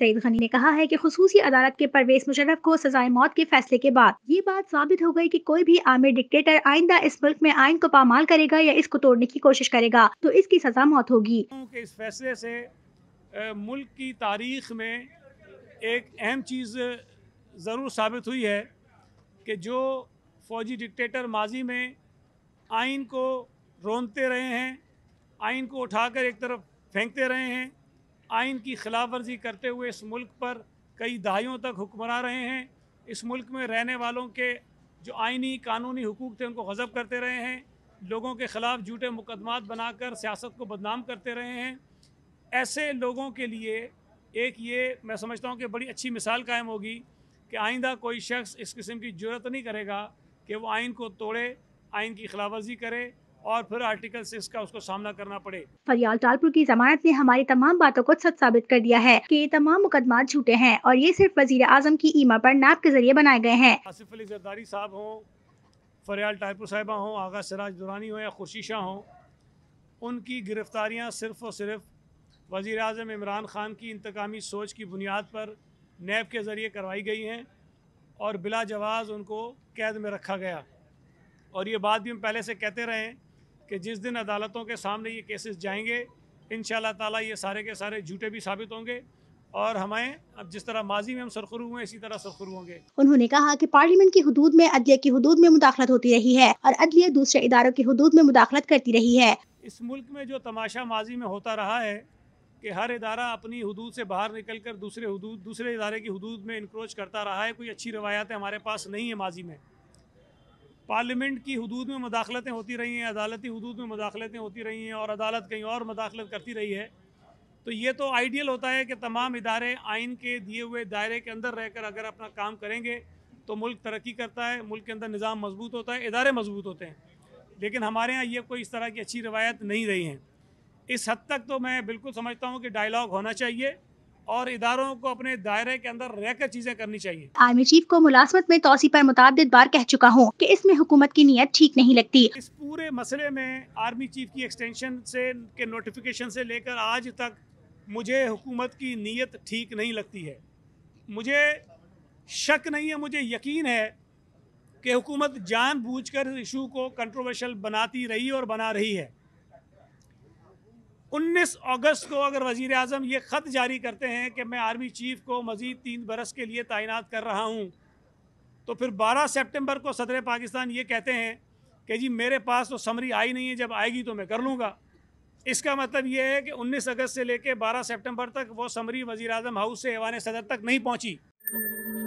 सईद गनी ने कहा है कि खसूसी अदालत के परवेज मुशरफ को सजाए मौत के फैसले के बाद ये बात साबित हो गई कि कोई भी आमिर डिक्टेटर आइंदा इस मुल्क में आइन को पामाल करेगा या इसको तोड़ने की कोशिश करेगा तो इसकी सजा मौत होगी इस फैसले से मुल्क की तारीख में एक अहम चीज़ ज़रूर साबित हुई है कि जो फौजी डिक्टेटर माजी में आइन को रोनते रहे हैं आइन को उठाकर एक तरफ फेंकते रहे हैं आइन की खिलाफ वर्जी करते हुए इस मुल्क पर कई दहाइयों तक हुक्मरान रहे हैं इस मुल्क में रहने वालों के जो आइनी कानूनी हकूक़ थे उनको गज़ब करते रहे हैं लोगों के ख़िलाफ़ झूठे मुकदमात बनाकर सियासत को बदनाम करते रहे हैं ऐसे लोगों के लिए एक ये मैं समझता हूँ कि बड़ी अच्छी मिसाल कायम होगी कि आइंदा कोई शख्स इस किस्म की जरूरत नहीं करेगा कि वो आइन को तोड़े आइन की खिलाफ वर्जी करे और फिर आर्टिकल सिक्स का उसको सामना करना पड़े फरियाल टालपुर की जमानत ने हमारी तमाम बातों को सच साबित कर दिया है कि ये तमाम मुकदमा झूठे हैं और ये सिर्फ वजीर आजम की ईमा पर नाप के जरिए बनाए गए हैं आसिफ अली जरदारी साहब हों फरियाल टालपुर साहिबा हों आगा सराज दुरानी हो या खुशीशाह शाह हों उनकी गिरफ्तारियाँ सिर्फ और सिर्फ वजीर अजम इमरान ख़ान की इंतकामी सोच की बुनियाद पर नैब के ज़रिए करवाई गई हैं और बिला जवाज़ उनको कैद में रखा गया और ये बात भी हम पहले से कहते रहे हैं कि जिस दिन अदालतों के सामने ये केसेस जाएंगे इन ताला ये सारे के सारे झूठे भी साबित होंगे और हमें अब जिस तरह माजी में हम सरखरू हुए इसी तरह सरखरू होंगे उन्होंने कहा कि पार्लियामेंट की हदूद में अदलिया की हदूद में मुदाखलत होती रही है और अदलिया दूसरे इदारों की हदूद में मुदाखलत करती रही है इस मुल्क में जो तमाशा माजी में होता रहा है कि हर इदारा अपनी हदूद से बाहर निकल कर दूसरे हदूद दूसरे इदारे की हदूद में इंक्रोच करता रहा है कोई अच्छी रवायात हमारे पास नहीं है माजी में पार्लियामेंट की हदूद में मदाखलतें होती रही हैं अदालती हदूद में मदाखलतें होती रही हैं और अदालत कहीं और मदाखलत करती रही है तो ये तो आइडियल होता है कि तमाम इदारे आइन के दिए हुए दायरे के अंदर रहकर अगर अपना काम करेंगे तो मुल्क तरक्की करता है मुल्क के अंदर निज़ाम मजबूत होता है इदारे मजबूत होते हैं लेकिन हमारे यहाँ ये कोई इस तरह की अच्छी रवायत नहीं रही हैं इस हद तक तो मैं बिल्कुल समझता हूँ कि डायलॉग होना चाहिए और इदारों को अपने दायरे के अंदर रहकर चीजें करनी चाहिए आर्मी चीफ को मुलाजमत में तोसी पर मुताद बार कह चुका हूँ कि इसमें हुकूमत की नीयत ठीक नहीं लगती इस पूरे मसले में आर्मी चीफ की एक्सटेंशन से के नोटिफिकेशन से लेकर आज तक मुझे हुकूमत की नीयत ठीक नहीं लगती है मुझे शक नहीं है मुझे यकीन है कि हुकूमत जान कर इशू को कंट्रोवर्शल बनाती रही और बना रही है 19 अगस्त को अगर वजीर अजम ये ख़त जारी करते हैं कि मैं आर्मी चीफ़ को मज़ीद तीन बरस के लिए तैनात कर रहा हूँ तो फिर 12 सितंबर को सदर पाकिस्तान ये कहते हैं कि जी मेरे पास तो समरी आई नहीं है जब आएगी तो मैं कर लूँगा इसका मतलब ये है कि 19 अगस्त से लेकर 12 सितंबर तक वो समरी वजीर अजम हाउस से ऐवान सदर तक नहीं पहुँची